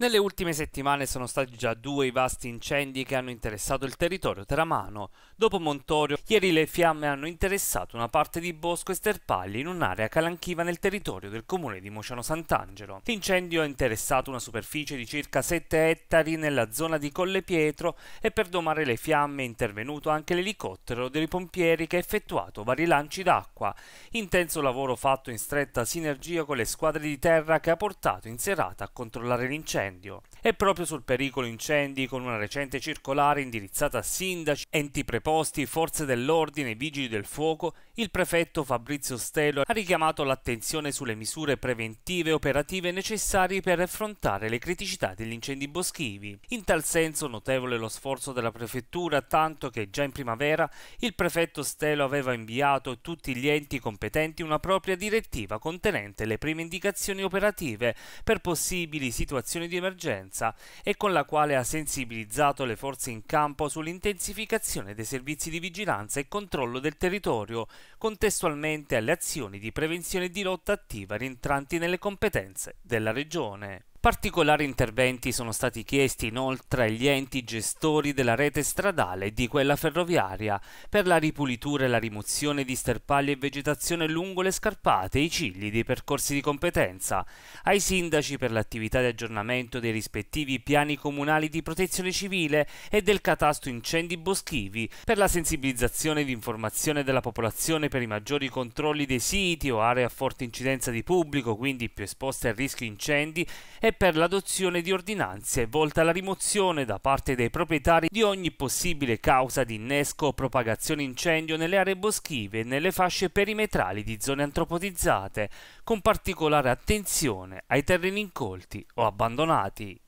Nelle ultime settimane sono stati già due i vasti incendi che hanno interessato il territorio teramano. Dopo Montorio, ieri le fiamme hanno interessato una parte di Bosco esterpagli in un'area calanchiva nel territorio del comune di Mociano Sant'Angelo. L'incendio ha interessato una superficie di circa 7 ettari nella zona di Colle Pietro e per domare le fiamme è intervenuto anche l'elicottero dei pompieri che ha effettuato vari lanci d'acqua. Intenso lavoro fatto in stretta sinergia con le squadre di terra che ha portato in serata a controllare l'incendio incendio. E proprio sul pericolo incendi, con una recente circolare indirizzata a sindaci, enti preposti, forze dell'ordine e vigili del fuoco, il prefetto Fabrizio Stelo ha richiamato l'attenzione sulle misure preventive e operative necessarie per affrontare le criticità degli incendi boschivi. In tal senso notevole lo sforzo della prefettura, tanto che già in primavera il prefetto Stelo aveva inviato a tutti gli enti competenti una propria direttiva contenente le prime indicazioni operative per possibili situazioni di emergenza e con la quale ha sensibilizzato le forze in campo sull'intensificazione dei servizi di vigilanza e controllo del territorio, contestualmente alle azioni di prevenzione e di lotta attiva rientranti nelle competenze della Regione. Particolari interventi sono stati chiesti inoltre agli enti gestori della rete stradale e di quella ferroviaria per la ripulitura e la rimozione di sterpaglie e vegetazione lungo le scarpate e i cigli dei percorsi di competenza, ai sindaci per l'attività di aggiornamento dei rispettivi piani comunali di protezione civile e del catasto incendi boschivi, per la sensibilizzazione ed informazione della popolazione per i maggiori controlli dei siti o aree a forte incidenza di pubblico, quindi più esposte al rischio incendi, e e per l'adozione di ordinanze volte alla rimozione da parte dei proprietari di ogni possibile causa di innesco o propagazione incendio nelle aree boschive e nelle fasce perimetrali di zone antropotizzate, con particolare attenzione ai terreni incolti o abbandonati.